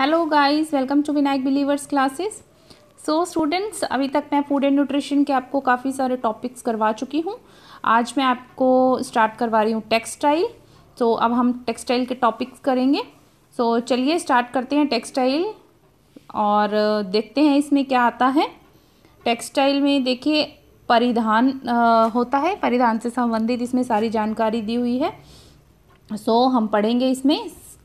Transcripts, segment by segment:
hello guys welcome to Vinayak believers classes so students अभी तक मैं फूड एंड न्यूट्रिशन के आपको काफ़ी सारे टॉपिक्स करवा चुकी हूँ आज मैं आपको स्टार्ट करवा रही हूँ टेक्सटाइल तो अब हम टेक्सटाइल के टॉपिक्स करेंगे सो so, चलिए स्टार्ट करते हैं टेक्सटाइल और देखते हैं इसमें क्या आता है टेक्सटाइल में देखिए परिधान होता है परिधान से संबंधित इसमें सारी जानकारी दी हुई है सो so, हम पढ़ेंगे इसमें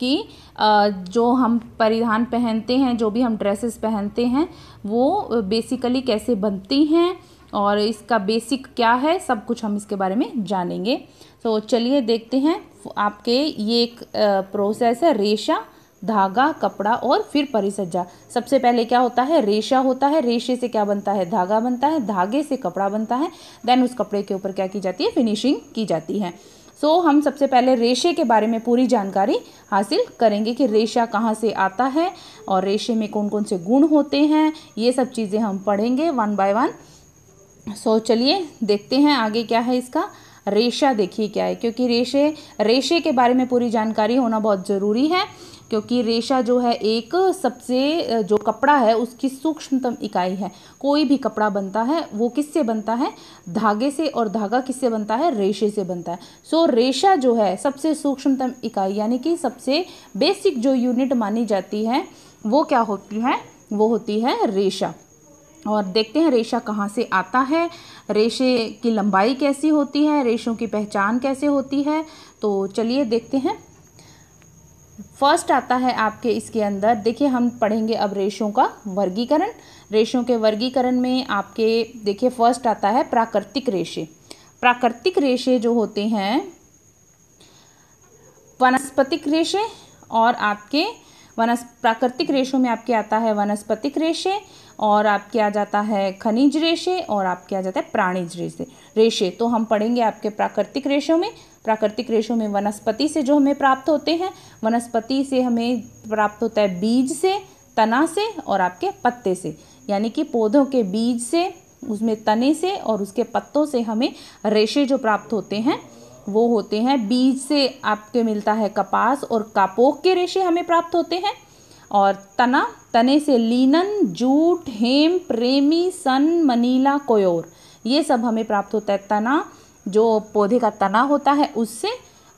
कि जो हम परिधान पहनते हैं जो भी हम ड्रेसेस पहनते हैं वो बेसिकली कैसे बनती हैं और इसका बेसिक क्या है सब कुछ हम इसके बारे में जानेंगे तो चलिए देखते हैं आपके ये एक प्रोसेस है रेशा धागा कपड़ा और फिर परिसज्जा सबसे पहले क्या होता है रेशा होता है रेशे से क्या बनता है धागा बनता है धागे से कपड़ा बनता है देन उस कपड़े के ऊपर क्या की जाती है फिनिशिंग की जाती है सो so, हम सबसे पहले रेशे के बारे में पूरी जानकारी हासिल करेंगे कि रेशा कहाँ से आता है और रेशे में कौन कौन से गुण होते हैं ये सब चीज़ें हम पढ़ेंगे one by one so so, चलिए देखते हैं आगे क्या है इसका रेशा देखिए क्या है क्योंकि रेशे रेशे के बारे में पूरी जानकारी होना बहुत ज़रूरी है क्योंकि रेशा जो है एक सबसे जो कपड़ा है उसकी सूक्ष्मतम इकाई है कोई भी कपड़ा बनता है वो किससे बनता है धागे से और धागा किससे बनता है रेशे से बनता है सो रेशा जो है सबसे सूक्ष्मतम इकाई यानी कि सबसे बेसिक जो यूनिट मानी जाती है वो क्या होती है वो होती है रेशा और देखते हैं रेशा कहाँ से आता है रेशे की लंबाई कैसी होती है रेशों की पहचान कैसे होती है तो चलिए देखते हैं फर्स्ट आता है आपके इसके अंदर देखिए हम पढ़ेंगे अब रेशों का वर्गीकरण रेशों के वर्गीकरण में आपके देखिए फर्स्ट आता है प्राकृतिक रेशे प्राकृतिक रेशे जो होते हैं वनस्पतिक रेशे और आपके वनस प्राकृतिक रेशों में आपके आता है वनस्पतिक रेशे और आपके आ जाता है खनिज रेशे और आपके आ जाता है प्राणिज रेशे रेशे तो हम पढ़ेंगे आपके प्राकृतिक रेशों में प्राकृतिक रेशों में वनस्पति से जो हमें प्राप्त होते हैं वनस्पति से हमें प्राप्त होता है बीज से तना से और आपके पत्ते से यानी कि पौधों के बीज से उसमें तने से और उसके पत्तों से हमें रेशे जो प्राप्त होते हैं वो होते हैं बीज से आपके मिलता है कपास और कापोक के रेशे हमें प्राप्त होते हैं और तना तने से लीनन जूट हेम प्रेमी सन मनीला कोयोर ये सब हमें प्राप्त होता है तना जो पौधे का तना होता है उससे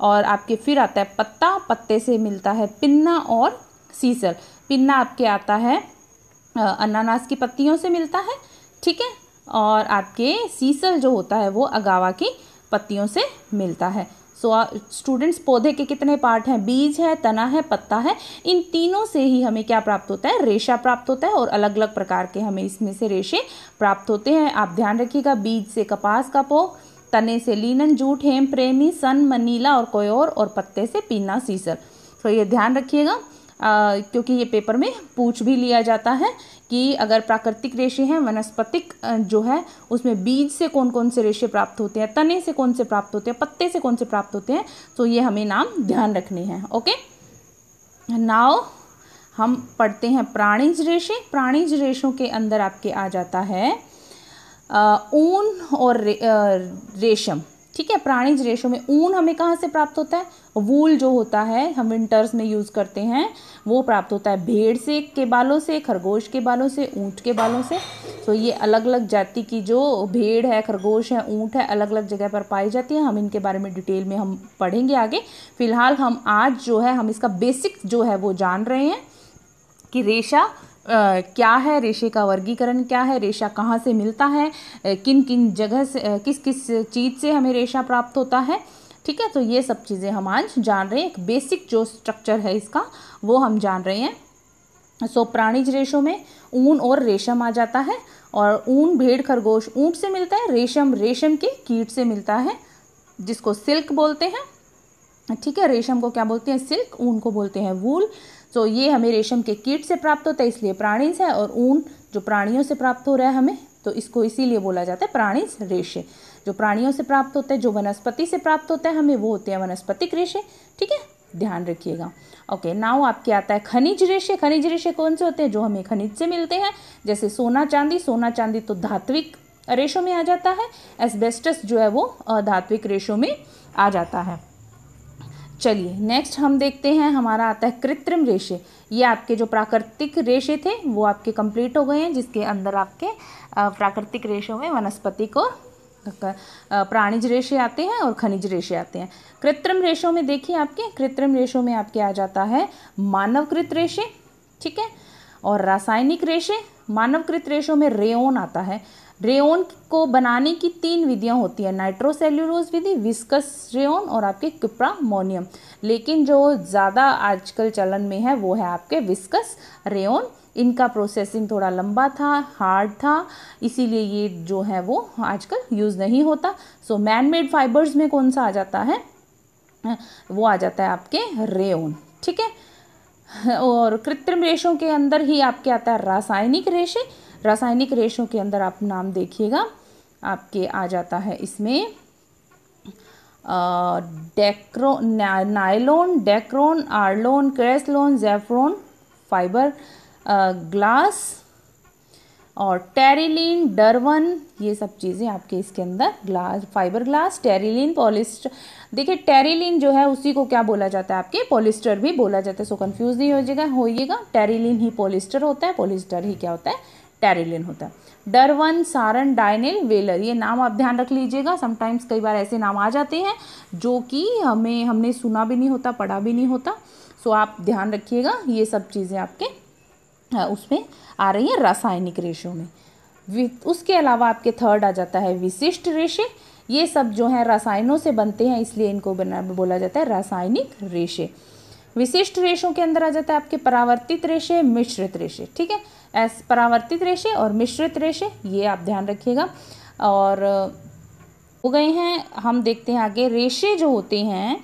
और आपके फिर आता है पत्ता पत्ते से मिलता है पिन्ना और सीसल पिन्ना आपके आता है अनानास की पत्तियों से मिलता है ठीक है और आपके सीसल जो होता है वो अगावा की पत्तियों से मिलता है सो स्टूडेंट्स पौधे के कितने पार्ट हैं बीज है तना है पत्ता है इन तीनों से ही हमें क्या प्राप्त होता है रेशा प्राप्त होता है और अलग अलग प्रकार के हमें इसमें से रेशे प्राप्त होते हैं आप ध्यान रखिएगा बीज से कपास का पोख तने से लीनन जूट हेम प्रेमी सन मनीला और कोयोर और, पत्ते से पीना सीसर तो ये ध्यान रखिएगा क्योंकि ये पेपर में पूछ भी लिया जाता है कि अगर प्राकृतिक रेशे हैं वनस्पतिक जो है उसमें बीज से कौन कौन से रेशे प्राप्त होते हैं तने से कौन से प्राप्त होते हैं पत्ते से कौन से प्राप्त होते हैं तो ये हमें नाम ध्यान रखने हैं ओके नाव हम पढ़ते हैं प्राणिज रेशे प्राणिज रेशों के अंदर आपके आ जाता है ऊन और रे, रेशम ठीक है प्राणिज रेशों में ऊन हमें कहाँ से प्राप्त होता है वूल जो होता है हम विंटर्स में यूज़ करते हैं वो प्राप्त होता है भेड़ से के बालों से खरगोश के बालों से ऊँट के बालों से तो ये अलग अलग जाति की जो भेड़ है खरगोश है ऊँट है अलग अलग जगह पर पाई जाती है हम इनके बारे में डिटेल में हम पढ़ेंगे आगे फिलहाल हम आज जो है हम इसका बेसिक जो है वो जान रहे हैं कि रेशा क्या है रेशे का वर्गीकरण क्या है रेशा कहाँ से मिलता है किन किन जगह से किस किस चीज़ से हमें रेशा प्राप्त होता है ठीक है तो ये सब चीज़ें हम आज जान रहे हैं एक बेसिक जो स्ट्रक्चर है इसका वो हम जान रहे हैं सो so, प्राणिज रेशों में ऊन और रेशम आ जाता है और ऊन भेड़ खरगोश ऊंट से मिलता है रेशम रेशम के कीट से मिलता है जिसको सिल्क बोलते हैं ठीक है रेशम को क्या बोलते हैं सिल्क ऊन को बोलते हैं वूल सो तो ये हमें रेशम के कीट से प्राप्त होता है इसलिए प्राणीज है और ऊन जो प्राणियों से प्राप्त हो रहा है हमें तो इसको इसीलिए बोला जाता है प्राणीज रेशे जो प्राणियों से प्राप्त होता है जो वनस्पति से प्राप्त होता है हमें वो होते हैं वनस्पतिक रेशे ठीक है ध्यान रखिएगा ओके नाव आपके आता है खनिज रेशे खनिज रेशे कौन से होते हैं जो हमें खनिज से मिलते हैं जैसे सोना चांदी सोना चांदी तो धात्विक रेशों में आ जाता है एस्बेस्टस जो है वो धात्विक रेशों में आ जाता है चलिए नेक्स्ट हम देखते हैं हमारा आता है कृत्रिम रेशे ये आपके जो प्राकृतिक रेशे थे वो आपके कंप्लीट हो गए हैं जिसके अंदर आपके प्राकृतिक रेशों में वनस्पति को प्राणिज रेशे आते हैं और खनिज रेशे आते हैं कृत्रिम रेशों में देखिए आपके कृत्रिम रेशों में आपके आ जाता है मानवकृत रेशे ठीक है और रासायनिक रेशे मानवकृत रेशों में रेओन आता है रेओन को बनाने की तीन विधियाँ होती हैं नाइट्रोसेल्यूलोज विधि विस्कस रेओन और आपके क्विप्रामोनियम लेकिन जो ज़्यादा आजकल चलन में है वो है आपके विस्कस रेओन इनका प्रोसेसिंग थोड़ा लंबा था हार्ड था इसीलिए ये जो है वो आजकल यूज़ नहीं होता सो मैन मेड फाइबर्स में कौन सा आ जाता है वो आ जाता है आपके रेओन ठीक है और कृत्रिम रेशों के अंदर ही आपके आता है रासायनिक रेशे रासायनिक रेशों के अंदर आप नाम देखिएगा आपके आ जाता है इसमें Dacron nylon Dacron Orlon Creslan Zefran fibre glass और टेरिलिन डरवन ये सब चीज़ें आपके इसके अंदर glass fibre glass Terylene polyester देखिए टेरिलिन जो है उसी को क्या बोला जाता है आपके पॉलिस्टर भी बोला जाता है सो कंफ्यूज नहीं होइएगा होइएगा टेरिलिन ही पॉलिस्टर होता है पॉलिस्टर ही क्या होता है टैरिलिन होता है डरवन सारन डायनिल वेलर ये नाम आप ध्यान रख लीजिएगा समटाइम्स कई बार ऐसे नाम आ जाते हैं जो कि हमें हमने सुना भी नहीं होता पढ़ा भी नहीं होता सो आप ध्यान रखिएगा ये सब चीज़ें आपके उसमें आ रही हैं रासायनिक रेशों में उसके अलावा आपके थर्ड आ जाता है विशिष्ट रेशे ये सब जो हैं रसायनों से बनते हैं इसलिए इनको बना बोला जाता है रासायनिक रेशे विशिष्ट रेशों के अंदर आ जाता है आपके परावर्तित रेशे मिश्रित रेशे ठीक है एस परावर्तित रेशे और मिश्रित रेशे ये आप ध्यान रखिएगा और हो गए हैं हम देखते हैं आगे रेशे जो होते हैं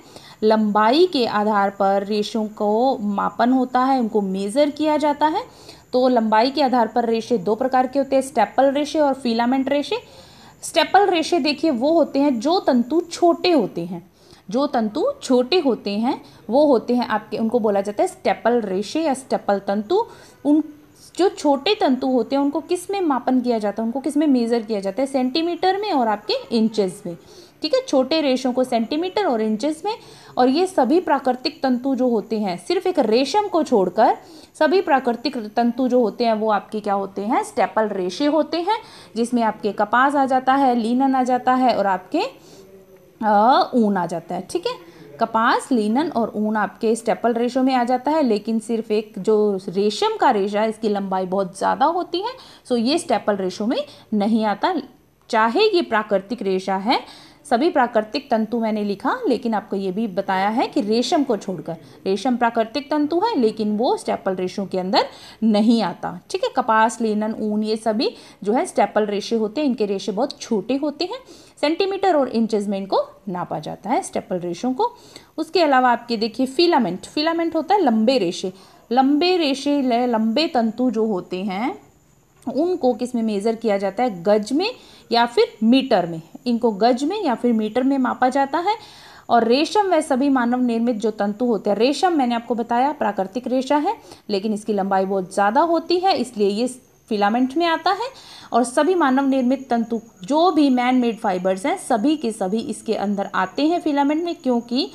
लंबाई के आधार पर रेशों को मापन होता है उनको मेज़र किया जाता है तो लंबाई के आधार पर रेशे दो प्रकार के होते हैं स्टेपल रेशे और फिलामेंट रेशे स्टेपल रेशे देखिए वो होते हैं जो तंतु छोटे होते हैं जो तंतु छोटे होते हैं वो होते हैं आपके उनको बोला जाता है स्टेपल रेशे या स्टेपल तंतु उन जो छोटे तंतु होते हैं उनको किस में मापन किया जाता है उनको किस में मेज़र किया जाता है सेंटीमीटर में और आपके इंचेस में ठीक है छोटे रेशों को सेंटीमीटर और इंचेस में और ये सभी प्राकृतिक तंतु जो होते हैं सिर्फ एक रेशम को छोड़कर सभी प्राकृतिक तंतु जो होते हैं वो आपके क्या होते हैं स्टेपल रेशे होते हैं जिसमें आपके कपास आ जाता है लीनन आ जाता है और आपके ऊन आ जाता है ठीक है कपास लीनन और ऊन आपके स्टेपल रेशो में आ जाता है लेकिन सिर्फ एक जो रेशम का रेशा है इसकी लंबाई बहुत ज़्यादा होती है सो ये स्टेपल रेशो में नहीं आता चाहे ये प्राकृतिक रेशा है सभी प्राकृतिक तंतु मैंने लिखा लेकिन आपको ये भी बताया है कि रेशम को छोड़कर रेशम प्राकृतिक तंतु है लेकिन वो स्टेपल रेशों के अंदर नहीं आता ठीक है कपास लेनन ऊन ये सभी जो है स्टेपल रेशे होते हैं इनके रेशे बहुत छोटे होते हैं सेंटीमीटर और इंचज में इनको नापा जाता है स्टेपल रेशों को उसके अलावा आपके देखिए फिलामेंट फिलामेंट होता है लंबे रेशे लंबे रेशे लंबे तंतु जो होते हैं उनको किस में मेज़र किया जाता है गज में या फिर मीटर में इनको गज में या फिर मीटर में मापा जाता है और रेशम वह सभी मानव निर्मित जो तंतु होते हैं रेशम मैंने आपको बताया प्राकृतिक रेशा है लेकिन इसकी लंबाई बहुत ज़्यादा होती है इसलिए ये फिलामेंट में आता है और सभी मानव निर्मित तंतु जो भी मैन मेड फाइबर्स हैं सभी के सभी इसके अंदर आते हैं फिलामेंट में क्योंकि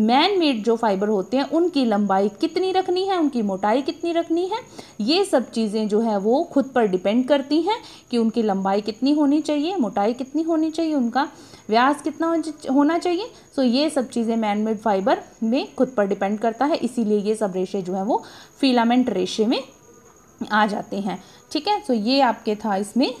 मैन मेड जो फाइबर होते हैं उनकी लंबाई कितनी रखनी है उनकी मोटाई कितनी रखनी है ये सब चीज़ें जो है वो खुद पर डिपेंड करती हैं कि उनकी लंबाई कितनी होनी चाहिए मोटाई कितनी होनी चाहिए उनका व्यास कितना होना चाहिए सो ये सब चीज़ें मैन मेड फाइबर में खुद पर डिपेंड करता है इसीलिए ये सब रेशे जो है वो फिलामेंट रेशे में आ जाते हैं ठीक है सो ये आपके था इसमें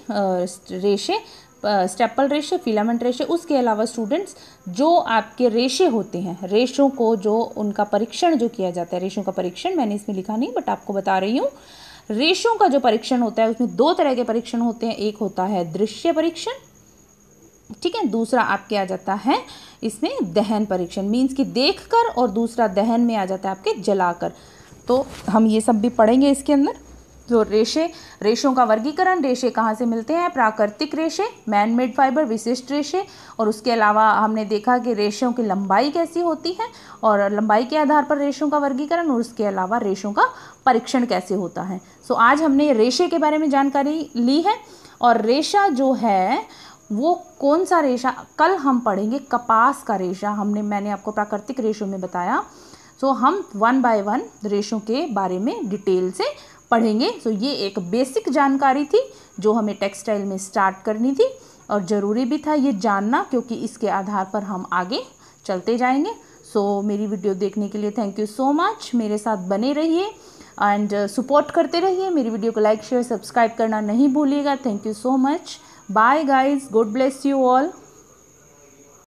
रेशे स्टेपल रेशे फिलामेंट रेशे उसके अलावा स्टूडेंट्स जो आपके रेशे होते हैं रेशों को जो उनका परीक्षण जो किया जाता है रेशों का परीक्षण मैंने इसमें लिखा नहीं बट आपको बता रही हूँ रेशों का जो परीक्षण होता है उसमें दो तरह के परीक्षण होते हैं एक होता है दृश्य परीक्षण ठीक है दूसरा आपके आ जाता है इसमें दहन परीक्षण मीन्स कि देखकर और दूसरा दहन में आ जाता है आपके जलाकर तो हम ये सब भी पढ़ेंगे इसके अंदर जो रेशे रेशों का वर्गीकरण रेशे कहाँ से मिलते हैं प्राकृतिक रेशे मैन मेड फाइबर विशिष्ट रेशे और उसके अलावा हमने देखा कि रेशों की लंबाई कैसी होती है और लंबाई के आधार पर रेशों का वर्गीकरण और उसके अलावा रेशों का परीक्षण कैसे होता है सो so, आज हमने रेशे के बारे में जानकारी ली है और रेशा जो है वो कौन सा रेशा कल हम पढ़ेंगे कपास का रेशा हमने मैंने आपको प्राकृतिक रेशों में बताया सो so, हम वन बाय वन रेशों के बारे में डिटेल से पढ़ेंगे सो ये एक बेसिक जानकारी थी जो हमें टेक्सटाइल में स्टार्ट करनी थी और ज़रूरी भी था ये जानना क्योंकि इसके आधार पर हम आगे चलते जाएंगे सो so, मेरी वीडियो देखने के लिए थैंक यू सो मच मेरे साथ बने रहिए एंड सपोर्ट uh, करते रहिए मेरी वीडियो को लाइक शेयर सब्सक्राइब करना नहीं भूलिएगा thank you so much bye guys God bless you all